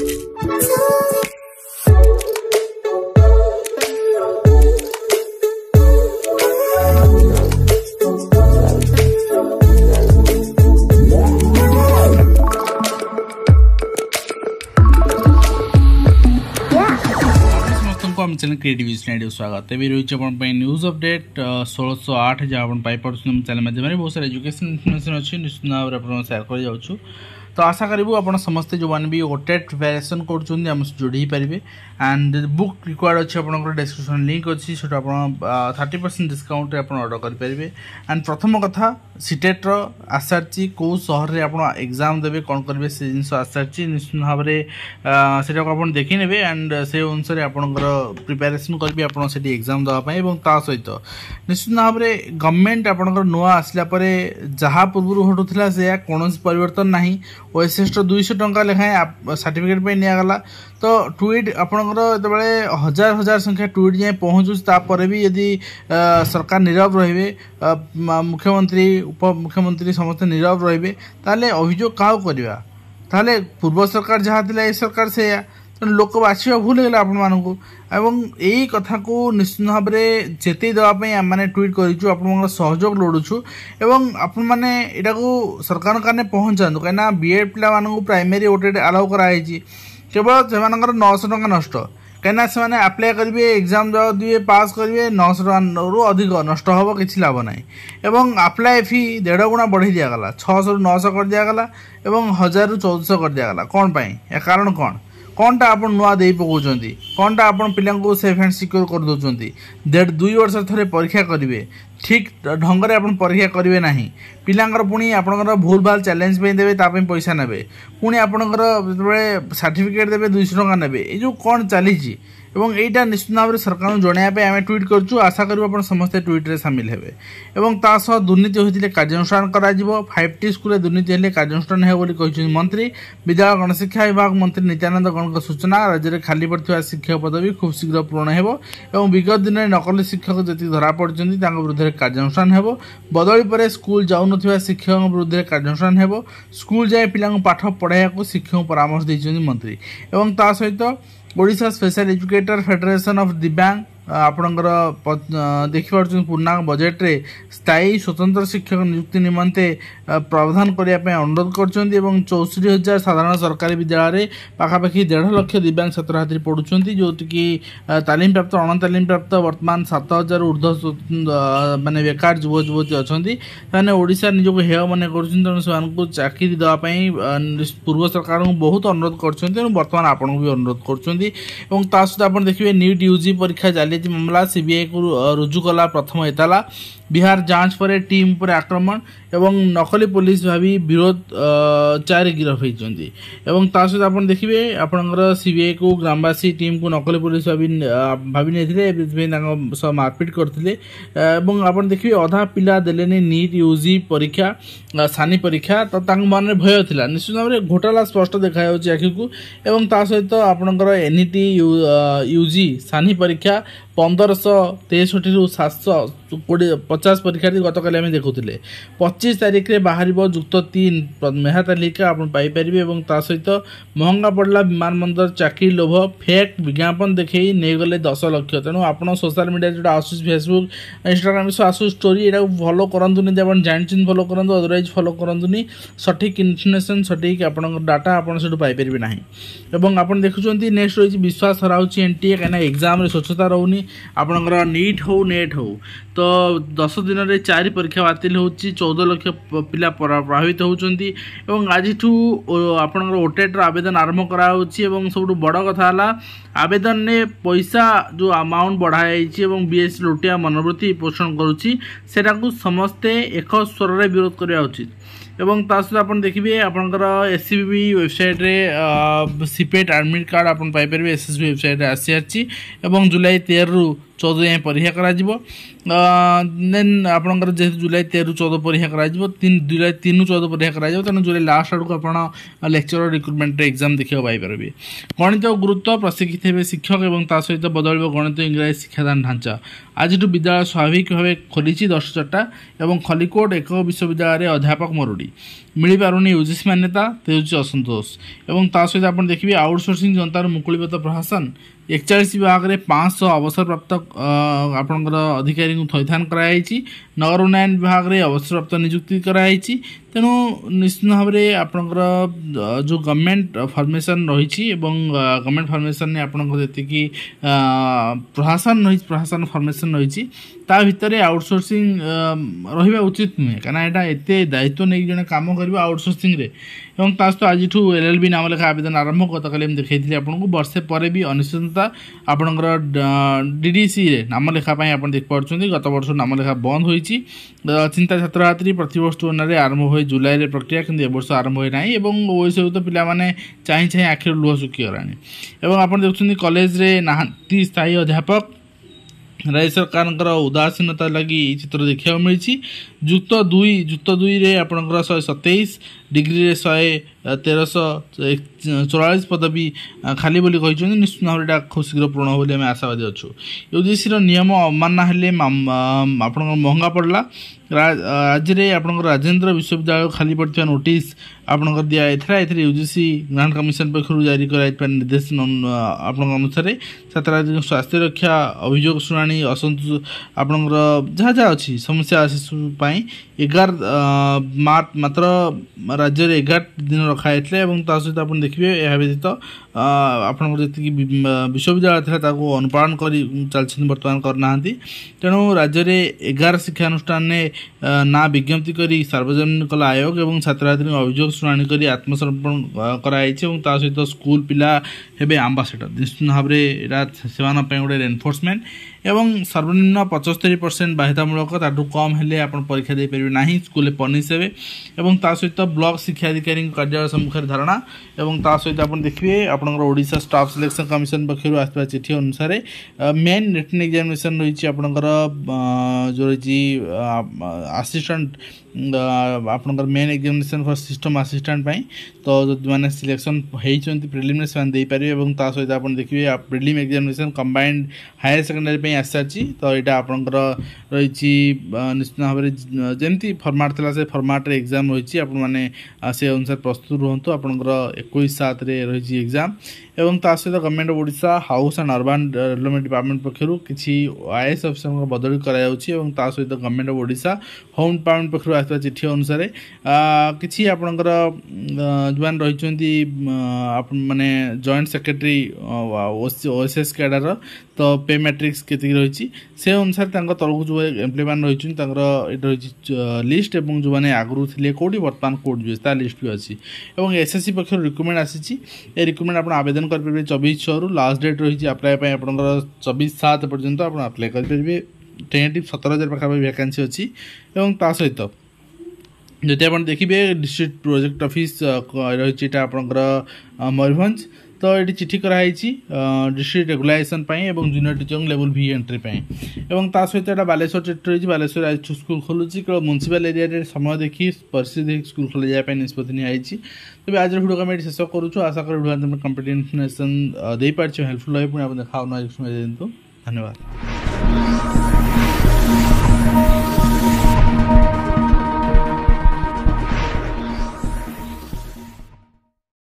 Channel creative stand स्वागत है मेरे अपन पर न्यूज़ अपडेट षोलश सौ आठ जहाँ अपन पाई चैनल मध्य बहुत सारे एजुकेशन इनफर्मेशन अच्छी न्यूज अपन सेयार कर তো ଆଶା କରିବୁ ଆପଣ ସମସ୍ତେ ଯେଉଁମାନେ ବି ଓଟେଟ୍ ଭ୍ୟାରିଏସନ୍ କରୁଛନ୍ତି ଆମ ସହ ଯୋଡ଼ି ହେଇପାରିବେ ଆଣ୍ଡ ବୁକ୍ ରିକ୍ୱାର୍ଡ଼ ଅଛି ଆପଣଙ୍କର ଡେସ୍କ୍ରିପସନ୍ ଲିଙ୍କ୍ ଅଛି ସେଠୁ ଆପଣ ଥାର୍ଟି ପରସେଣ୍ଟ ଡିସ୍କାଉଣ୍ଟରେ ଆପଣ ଅର୍ଡ଼ର କରିପାରିବେ ଆଣ୍ଡ ପ୍ରଥମ କଥା ସିଟେଟ୍ର ଆସିଛି କେଉଁ ସହରରେ ଆପଣ ଏକ୍ଜାମ୍ ଦେବେ କ'ଣ କରିବେ ସେ ଜିନିଷ ଆସିଛି ନିଶ୍ଚିତ ଭାବରେ ସେଟାକୁ ଆପଣ ଦେଖିନେବେ ଆଣ୍ଡ ସେ ଅନୁସାରେ ଆପଣଙ୍କର ପ୍ରିପାରେସନ୍ କରିବେ ଆପଣ ସେଠି ଏକ୍ଜାମ୍ ଦେବା ପାଇଁ ଏବଂ ତା ସହିତ ନିଶ୍ଚିତ ଭାବରେ ଗଭର୍ଣ୍ଣମେଣ୍ଟ ଆପଣଙ୍କର ନୂଆ ଆସିଲା ପରେ ଯାହା ପୂର୍ବରୁ ଘଟୁଥିଲା ସେୟା କୌଣସି ପରିବର୍ତ୍ତନ ନାହିଁ ଓଏସ୍ଏସ୍ର ଦୁଇଶହ ଟଙ୍କା ଲେଖାଏଁ ସାର୍ଟିଫିକେଟ୍ ପାଇଁ ନିଆଗଲା ତ ଟ୍ୱିଟ୍ ଆପଣଙ୍କର ଯେତେବେଳେ ହଜାର ହଜାର ସଂଖ୍ୟା ଟ୍ୱିଟ୍ ଯାଏଁ ପହଞ୍ଚୁଛି ତାପରେ ବି ଯଦି ସରକାର ନିରବ ରହିବେ ମୁଖ୍ୟମନ୍ତ୍ରୀ ଉପମୁଖ୍ୟମନ୍ତ୍ରୀ ସମସ୍ତେ ନିରବ ରହିବେ ତାହେଲେ ଅଭିଯୋଗ କାହାକୁ କରିବା ତାହେଲେ ପୂର୍ବ ସରକାର ଯାହା ଥିଲା ଏ ସରକାର ସେଇଆ ତେଣୁ ଲୋକ ବାଛିବା ଭୁଲ ହେଇଗଲା ଆପଣମାନଙ୍କୁ ଏବଂ ଏଇ କଥାକୁ ନିଶ୍ଚିତ ଭାବରେ ଚେତେଇ ଦେବା ପାଇଁ ଆମମାନେ ଟ୍ୱିଟ୍ କରିଛୁ ଆପଣମାନଙ୍କର ସହଯୋଗ ଲୋଡ଼ୁଛୁ ଏବଂ ଆପଣମାନେ ଏଇଟାକୁ ସରକାରଙ୍କ କାନେ ପହଞ୍ଚାନ୍ତୁ କାହିଁକିନା ବିଏଡ଼୍ ପିଲାମାନଙ୍କୁ ପ୍ରାଇମେରୀ ଓଟେଡ଼୍ ଆଲାଉ କରାହେଇଛି କେବଳ ସେମାନଙ୍କର ନଅଶହ ଟଙ୍କା ନଷ୍ଟ କାହିଁକିନା ସେମାନେ ଆପ୍ଲାଏ କରିବେ ଏକ୍ଜାମ୍ ଦେବାକୁ ଦିବେ ପାସ୍ କରିବେ ନଅଶହ ଟଙ୍କାରୁ ଅଧିକ ନଷ୍ଟ ହେବ କିଛି ଲାଭ ନାହିଁ ଏବଂ ଆପ୍ଲାଏ ଫି ଦେଢ଼ ଗୁଣା ବଢ଼େଇ ଦିଆଗଲା ଛଅଶହରୁ ନଅଶହ କରିଦିଆଗଲା ଏବଂ ହଜାରରୁ ଚଉଦଶହ କରିଦିଆଗଲା କ'ଣ ପାଇଁ ଏହା କାରଣ କ'ଣ কোনটা আপনার নূয়া দিয়ে পকাউছেন কোনটা আপনার পিলাঙ্কু সেফ আন্ড সিকিওর করেদেছেন দেড় দুই বর্ষ থরে পরীক্ষা করবে ঠিক ঢঙ্গরে আপনার পরীক্ষা করবে না পিলাঙ্কর পুঁ আপনার ভুল ভাল চ্যালেঞ্জ দেবে তা পয়সা নেবে পুঁ আপনার যেতবে সার্টিফিকেট দেবে দুইশ টাকা নেবে এই যে কোণ চালছে এবং এইটা নিশ্চিত ভাবে সরকার জনাইয়া আমি টুইট করছু আশা করব আপনার সমস্ত ট্যুইট্রে সামিল হবে এবং তা সহ দুর্নীতি হয়েছিল কার্যানুষ্ঠান করা যাব ফাইভ টি স্কুলে দুর্নীতি হলে কার্যানুষ্ঠান হবে বলে কিন্তু মন্ত্রী বিদ্যালয় গণশিক্ষা বিভাগ মন্ত্রী নিত্যানন্দ গণক সূচনা রাজ্যের খালি পড়া শিক্ষক পদবী খুব শীঘ্র পূরণ হব এবং বিগত দিনে নকলি শিক্ষক যেত ধরা পড়ছেন তাঁর বিরুদ্ধে কার্যানুষ্ঠান হব বদলি পরে স্কুল যাওয়া শিক্ষক বিরুদ্ধে কার্যানুষ্ঠান হব স্কুল যাই পিলা পাঠ পড়াইয়া শিক্ষক পরামর্শ দিয়েছেন মন্ত্রী এবং তা সহিত Odisha Special Educator Federation of the Bank. ଆପଣଙ୍କର ଦେଖିପାରୁଛନ୍ତି ପୂର୍ଣ୍ଣାଙ୍ଗ ବଜେଟ୍ରେ ସ୍ଥାୟୀ ସ୍ୱତନ୍ତ୍ର ଶିକ୍ଷକ ନିଯୁକ୍ତି ନିମନ୍ତେ ପ୍ରାବଧାନ କରିବା ପାଇଁ ଅନୁରୋଧ କରିଛନ୍ତି ଏବଂ ଚଉଷଠି ହଜାର ସାଧାରଣ ସରକାରୀ ବିଦ୍ୟାଳୟରେ ପାଖାପାଖି ଦେଢ଼ ଲକ୍ଷ ଦିବ୍ୟାଙ୍ଗ ଛାତ୍ରଛାତ୍ରୀ ପଢ଼ୁଛନ୍ତି ଯେଉଁଠିକି ତାଲିମ ପ୍ରାପ୍ତ ଅଣତାଲିମ ପ୍ରାପ୍ତ ବର୍ତ୍ତମାନ ସାତ ହଜାର ଉର୍ଦ୍ଧ୍ୱ ମାନେ ବେକାର ଯୁବ ଯୁବତୀ ଅଛନ୍ତି ସେମାନେ ଓଡ଼ିଶା ନିଜକୁ ହେୟ ମନେ କରୁଛନ୍ତି ତେଣୁ ସେମାନଙ୍କୁ ଚାକିରି ଦେବା ପାଇଁ ପୂର୍ବ ସରକାରଙ୍କୁ ବହୁତ ଅନୁରୋଧ କରୁଛନ୍ତି ତେଣୁ ବର୍ତ୍ତମାନ ଆପଣଙ୍କୁ ବି ଅନୁରୋଧ କରୁଛନ୍ତି ଏବଂ ତା ସହିତ ଆପଣ ଦେଖିବେ ନିଟ୍ ୟୁଜି ପରୀକ୍ଷା ଚାଲି ଦିଆଯାଇଛି ମାମଲା ସିବିଆଇକୁ ରୁଜୁ କଲା ପ୍ରଥମ ଏତାଲା ବିହାର ଯାଞ୍ଚ ପରେ ଟିମ୍ ଉପରେ ଆକ୍ରମଣ ଏବଂ ନକଲି ପୋଲିସ ଭାବି ବିରୋଧ ଚାରି ଗିରଫ ହୋଇଛନ୍ତି ଏବଂ ତା ସହିତ ଆପଣ ଦେଖିବେ ଆପଣଙ୍କର ସିବିଆଇକୁ ଗ୍ରାମବାସୀ ଟିମ୍କୁ ନକଲି ପୋଲିସ ଭାବି ଭାବି ନେଇଥିଲେ ସେଥିପାଇଁ ତାଙ୍କ ସହ ମାରପିଟ୍ କରିଥିଲେ ଏବଂ ଆପଣ ଦେଖିବେ ଅଧା ପିଲା ଦେଲେନି ନିଟ୍ ୟୁଜି ପରୀକ୍ଷା ସାନି ପରୀକ୍ଷା ତ ତାଙ୍କ ମନରେ ଭୟ ଥିଲା ନିଶ୍ଚିତ ଭାବରେ ଘୋଟାଲା ସ୍ପଷ୍ଟ ଦେଖାଯାଉଛି ଆଖିକୁ ଏବଂ ତା ସହିତ ଆପଣଙ୍କର ଏନ୍ଇଟି ୟୁଜି ସାନି ପରୀକ୍ଷା ପନ୍ଦରଶହ ତେଷଠିରୁ ସାତଶହ କୋଡ଼ିଏ ପଚାଶ ପରୀକ୍ଷାର୍ଥୀ ଗତକାଲି ଆମେ ଦେଖୁଥିଲେ ପଚିଶ ତାରିଖରେ ବାହାରିବ ଯୁକ୍ତ ତିନି ମେହା ତାଲିକା ଆପଣ ପାଇପାରିବେ ଏବଂ ତା ସହିତ ମହଙ୍ଗା ପଡ଼ିଲା ବିମାନ ବନ୍ଦର ଚାକିରି ଲୋଭ ଫେକ୍ ବିଜ୍ଞାପନ ଦେଖେଇ ନେଇଗଲେ ଦଶ ଲକ୍ଷ ତେଣୁ ଆପଣ ସୋସିଆଲ୍ ମିଡ଼ିଆରେ ଯେଉଁଟା ଆସୁଛି ଫେସବୁକ୍ ଇନଷ୍ଟାଗ୍ରାମ୍ ସବୁ ଆସୁଛି ଷ୍ଟୋରି ଏଇଟାକୁ ଫଲୋ କରନ୍ତୁନି ଯେ ଆପଣ ଜାଣିଛନ୍ତି ଫଲୋ କରନ୍ତୁ ଅଦରୱାଇଜ୍ ଫଲୋ କରନ୍ତୁନି ସଠିକ୍ ଇନଫର୍ମେସନ୍ ସଠିକ୍ ଆପଣଙ୍କ ଡାଟା ଆପଣ ସେଠୁ ପାଇପାରିବେ ନାହିଁ ଏବଂ ଆପଣ ଦେଖୁଛନ୍ତି ନେକ୍ସଟ ରହିଛି ବିଶ୍ୱାସ ହରାଉଛି ଏନ୍ ଟି ଏ କାହିଁକିନା ଏକ୍ଜାମ୍ରେ ସ୍ୱଚ୍ଛତା ରହୁନି ଆପଣଙ୍କର ନିଟ୍ ହଉ ନେଟ୍ ହଉ ତ ଦଶ ଦିନରେ ଚାରି ପରୀକ୍ଷା ବାତିଲ ହେଉଛି ଚଉଦ ଲକ୍ଷ ପିଲା ପ୍ରଭାବିତ ହେଉଛନ୍ତି ଏବଂ ଆଜିଠୁ ଆପଣଙ୍କର ଓଟେଟ୍ର ଆବେଦନ ଆରମ୍ଭ କରାହେଉଛି ଏବଂ ସବୁଠୁ ବଡ଼ କଥା ହେଲା ଆବେଦନରେ ପଇସା ଯେଉଁ ଆମାଉଣ୍ଟ ବଢ଼ାଯାଇଛି ଏବଂ ବି ଏସ୍ ଲୁଟିଆ ମନୋବୃତ୍ତି ପୋଷଣ କରୁଛି ସେଟାକୁ ସମସ୍ତେ ଏକ ସ୍ୱରରେ ବିରୋଧ କରିବା ଉଚିତ ଏବଂ ତା ସହିତ ଆପଣ ଦେଖିବେ ଆପଣଙ୍କର ଏସ୍ ସି ବି ୱେବସାଇଟ୍ରେ ସିପେଟ୍ ଆଡ଼ମିଟ୍ କାର୍ଡ଼ ଆପଣ ପାଇପାରିବେ ଏସ୍ ଏସ୍ ବି ୱେବସାଇଟ୍ରେ ଆସିସାରିଛି ଏବଂ ଜୁଲାଇ ତେରରୁ চৌদ যাই পরীক্ষা করা দেন আপনার যেহেতু জুলাই তে চৌদ পরীক্ষা করা জুলাই তিন চৌদ পরীক্ষা করা তেমন জুলাই লাস্ট আড়ক আপনার লেকচর রিক্রুটমেন্টের এক্সাম দেখা পাইপারে গণিত গুরুত্ব প্রশিক্ষিত হবে শিক্ষক এবং তা সহ বদলব গণিত ইংরাজি শিক্ষাদান ঢাঞ্চা ଆଜିଠୁ ବିଦ୍ୟାଳୟ খোলিছি দশ চারটা এবং খলিকোট ଖଲିକୋଟ বিশ্ববিদ্যালয়ের অধ্যাপক মরুড়ি ମରୁଡ଼ି ମିଳିପାରୁନି ୟୁଜିସି ମାନ୍ୟତା ତେଜୁଛି অসন্তোষ এবং তা সহ ଆପଣ দেখবে আউটসোর্সিং জনতার ମୁକୁଳିବତ প্রশাসন ଏକଚାଳିଶ ବିଭାଗରେ ପାଞ୍ଚଶହ ଅବସରପ୍ରାପ୍ତ ଆପଣଙ୍କର ଅଧିକାରୀଙ୍କୁ ଥଇଥାନ କରାଯାଇଛି ନଅରୁ ନାଇନ ବିଭାଗରେ ଅବସରପ୍ରାପ୍ତ ନିଯୁକ୍ତି କରାଯାଇଛି ତେଣୁ ନିଶ୍ଚିତ ଭାବରେ ଆପଣଙ୍କର ଯେଉଁ ଗଭର୍ଣ୍ଣମେଣ୍ଟ ଫର୍ମେସନ୍ ରହିଛି ଏବଂ ଗଭର୍ଣ୍ଣମେଣ୍ଟ ଫର୍ମେସନ୍ରେ ଆପଣଙ୍କର ଯେତିକି ପ୍ରଶାସନ ରହିଛି ପ୍ରଶାସନ ଫର୍ମେସନ୍ ରହିଛି ତା ଭିତରେ ଆଉଟସୋର୍ସିଂ ରହିବା ଉଚିତ ନୁହେଁ କାରଣ ଏଇଟା ଏତେ ଦାୟିତ୍ୱ ନେଇକି ଜଣେ କାମ କରିବ ଆଉଟସୋର୍ସିଂରେ ଏବଂ ତା ସହିତ ଆଜିଠୁ ଏଲ୍ ଏଲ୍ ବି ନାମଲେଖା ଆବେଦନ ଆରମ୍ଭ ଗତକାଲି ମୁଁ ଦେଖାଇଥିଲି ଆପଣଙ୍କୁ ବର୍ଷେ ପରେ ବି ଅନିଶ୍ଚିତତା ଆପଣଙ୍କର ଡି ଡି ସିରେ ନାମ ଲେଖା ପାଇଁ ଆପଣ ଦେଖିପାରୁଛନ୍ତି ଗତ ବର୍ଷରୁ ନାମଲେଖା ବନ୍ଦ ହୋଇଛି ଚିନ୍ତା ଛାତ୍ରଛାତ୍ରୀ ପ୍ରତିବର୍ଷ ତୁଳନାରେ ଆରମ୍ଭ ହୋଇ ହୁଏ ଜୁଲାଇରେ ପ୍ରକ୍ରିୟା କିନ୍ତୁ ବର୍ଷ ଆରମ୍ଭ ହୋଇନାହିଁ ଏବଂ ଓଏସ୍ରୁ ପିଲାମାନେ ଚାହିଁ ଚାହିଁ ଆଖିରୁ ଲୁହ ଶୁଖିଗଲାଣି ଏବଂ ଆପଣ ଦେଖୁଛନ୍ତି କଲେଜରେ ନାହାନ୍ତି ସ୍ଥାୟୀ ଅଧ୍ୟାପକ ରାଜ୍ୟ ସରକାରଙ୍କର ଉଦାସୀନତା ଲାଗି ଚିତ୍ର ଦେଖିବାକୁ ମିଳିଛି ଯୁକ୍ତ ଦୁଇ ଯୁକ୍ତ ଦୁଇରେ ଆପଣଙ୍କର ଶହେ ସତେଇଶ ଡିଗ୍ରୀରେ ଶହେ ତେରଶହ ଚଉରାଳିଶ ପଦବୀ ଖାଲି ବୋଲି କହିଛନ୍ତି ନିଶ୍ଚିତ ଭାବରେ ଏଇଟା ଖୁବ୍ ଶୀଘ୍ର ପୂରଣ ହେବ ବୋଲି ଆମେ ଆଶାବାଦୀ ଅଛୁ ୟୁଜିସିର ନିୟମ ଅମାନ୍ନା ହେଲେ ଆପଣଙ୍କର ମହଙ୍ଗା ପଡ଼ିଲା ରାଜ୍ୟରେ ଆପଣଙ୍କର ରାଜେନ୍ଦ୍ର ବିଶ୍ୱବିଦ୍ୟାଳୟ ଖାଲି ପଡ଼ିଥିବା ନୋଟିସ୍ ଆପଣଙ୍କର ଦିଆଯାଇଥିଲା ଏଥିରେ ୟୁଜିସି ଗ୍ରାଣ୍ଡ କମିଶନ ପକ୍ଷରୁ ଜାରି କରାଯାଇଥିବା ନିର୍ଦ୍ଦେଶନ ଆପଣଙ୍କ ଅନୁସାରେ ଛାତ୍ରଛାତ୍ରୀଙ୍କ ସ୍ୱାସ୍ଥ୍ୟ ରକ୍ଷା ଅଭିଯୋଗ ଶୁଣାଣି ଅସନ୍ତୋଷ ଆପଣଙ୍କର ଯାହା ଯାହା ଅଛି ସମସ୍ୟା ଶିଶୁ ପାଇଁ ଏଗାର ମାତ୍ର ରାଜ୍ୟରେ ଏଗାର ଦିନ ରଖାଯାଇଥିଲା ଏବଂ ତା ସହିତ ଆପଣ ଦେଖିବେ ଏହା ବ୍ୟତୀତ ଆପଣଙ୍କର ଯେତିକି ବିଶ୍ୱବିଦ୍ୟାଳୟ ଥିଲା ତାକୁ ଅନୁପାଳନ କରି ଚାଲିଛନ୍ତି ବର୍ତ୍ତମାନ କରିନାହାନ୍ତି ତେଣୁ ରାଜ୍ୟରେ ଏଗାର ଶିକ୍ଷାନୁଷ୍ଠାନରେ ନା ବିଜ୍ଞପ୍ତି କରି ସାର୍ବଜନୀନ କଲା ଆୟୋଗ ଏବଂ ଛାତ୍ରଛାତ୍ରୀଙ୍କ ଅଭିଯୋଗ ଶୁଣାଣି କରି ଆତ୍ମସମର୍ପଣ କରାଯାଇଛି ଏବଂ ତା ସହିତ ସ୍କୁଲ ପିଲା ହେବେ ଆମ୍ବାସେଡ଼ର ନିଶ୍ଚିତ ଭାବରେ ଏଇଟା ସେମାନଙ୍କ ପାଇଁ ଗୋଟେ ଏନଫୋର୍ସମେଣ୍ଟ ଏବଂ ସର୍ବନିମ୍ନ ପଞ୍ଚସ୍ତରୀ ପରସେଣ୍ଟ ବାଧ୍ୟତାମୂଳକ ତାଠୁ କମ୍ ହେଲେ ଆପଣ ପରୀକ୍ଷା ଦେଇପାରିବେ ନାହିଁ ସ୍କୁଲରେ ପନିସ୍ ହେବେ ଏବଂ ତା ସହିତ ବ୍ଲକ ବ୍ଲକ ଶିକ୍ଷାଧିକାରୀଙ୍କ କାର୍ଯ୍ୟାଳୟ ସମ୍ମୁଖରେ ଧାରଣା ଏବଂ ତା ସହିତ ଆପଣ ଦେଖିବେ ଆପଣଙ୍କର ଓଡ଼ିଶା ଷ୍ଟାଫ୍ ସିଲେକ୍ସନ୍ କମିଶନ ପକ୍ଷରୁ ଆସିଥିବା ଚିଠି ଅନୁସାରେ ମେନ୍ ରିଟର୍ଣ୍ଣ ଏକ୍ଜାମିନେସନ୍ ରହିଛି ଆପଣଙ୍କର ଯେଉଁ ରହିଛି ଆସିଷ୍ଟାଣ୍ଟ ଆପଣଙ୍କର main examination for system assistant ପାଇଁ ତ ଯେଉଁମାନେ ସିଲେକ୍ସନ୍ ହୋଇଛନ୍ତି ପ୍ରିଲିମିନାରୀ ସେମାନେ ଦେଇପାରିବେ ଏବଂ ତା ସହିତ ଆପଣ ଦେଖିବେ prelim examination combined higher secondary ପାଇଁ ଆସିସାରିଛି ତ ଏଇଟା ଆପଣଙ୍କର ରହିଛି ନିଶ୍ଚିତ ଭାବରେ ଯେମିତି ଫର୍ମାଟ୍ ଥିଲା ସେ ଫର୍ମାଟ୍ରେ ଏକ୍ଜାମ୍ ରହିଛି ଆପଣମାନେ ସେ ଅନୁସାରେ ପ୍ରସ୍ତୁତ ରୁହନ୍ତୁ ଆପଣଙ୍କର ଏକୋଇଶ ସାତରେ ରହିଛି ଏକ୍ଜାମ୍ ଏବଂ ତା ସହିତ government Odisha house and urban development department ପକ୍ଷରୁ କିଛି ଆଇଏଏସ୍ ଅଫିସରଙ୍କ ବଦଳି କରାଯାଉଛି ଏବଂ ତା ସହିତ government of Odisha home department ପକ୍ଷରୁ ଆସିଥିବା ଚିଠି ଅନୁସାରେ କିଛି ଆପଣଙ୍କର ଯେଉଁମାନେ ରହିଛନ୍ତି ମାନେ ଜଏଣ୍ଟ ସେକ୍ରେଟାରୀ ଓଏସ୍ଏସ୍ କ୍ୟାଡ଼ାର ତ ପେ ମ୍ୟାଟ୍ରିକ୍ସ କେତିକି ରହିଛି ସେ ଅନୁସାରେ ତାଙ୍କ ତଳକୁ ଯେଉଁ ଏମ୍ପ୍ଲୟମାନେ ରହିଛନ୍ତି ତାଙ୍କର ଏଇଟା ରହିଛି ଲିଷ୍ଟ ଏବଂ ଯେଉଁମାନେ ଆଗରୁ ଥିଲେ କେଉଁଠି ବର୍ତ୍ତମାନ କେଉଁଠି ରିଫ୍ୟୁଜ୍ ତା ଲିଷ୍ଟ ବି ଅଛି ଏବଂ ଏସ୍ଏସ୍ସି ପକ୍ଷରୁ ରିକ୍ରୁଟମେଣ୍ଟ ଆସିଛି ଏ ରିକ୍ରୁଟମେଣ୍ଟ ଆପଣ ଆବେଦନ କରିପାରିବେ ଚବିଶ ଛଅରୁ ଲାଷ୍ଟ ଡେଟ୍ ରହିଛି ଆପ୍ଲାଏ ପାଇଁ ଆପଣଙ୍କର ଚବିଶ ସାତ ପର୍ଯ୍ୟନ୍ତ ଆପଣ ଆପ୍ଲାଏ କରିପାରିବେ ଟେଣ୍ଟି ସତର ହଜାର ପାଖାପାଖି ଭ୍ୟାକାନ୍ସି ଅଛି ଏବଂ ତା ସହିତ ଯଦି ଆପଣ ଦେଖିବେ ଡିଷ୍ଟ୍ରିକ୍ଟ ପ୍ରୋଜେକ୍ଟ ଅଫିସ୍ ରହିଛି ଏଇଟା ଆପଣଙ୍କର ମୟୂରଭଞ୍ଜ তো এটি চিঠি କରାହେଇଛି ডিস্ট্রিক্ট রেগুলেশন পাই এবং junior teacher level V entry পাই এবং তা সহ এটা বালেশ্বর চিঠি রয়েছে বালেশ্বর আজ স্কুল খোলুছি কেবল মুনিসিপাল এরিয়ার সময় দেখি পরিস্থিতি দেখি স্কুল খোলা যাওয়া নিষ্পতি নিয়েছি তবে আজ ভিডিও আমি এটি শেষ করুছু আশা করি ভিডিও তুমি কম্পিটিভ ইনফরমেশন দিয়ে পারছো হেল্পফুল হয়ে পুরো দেখা অন্য ধন্যবাদ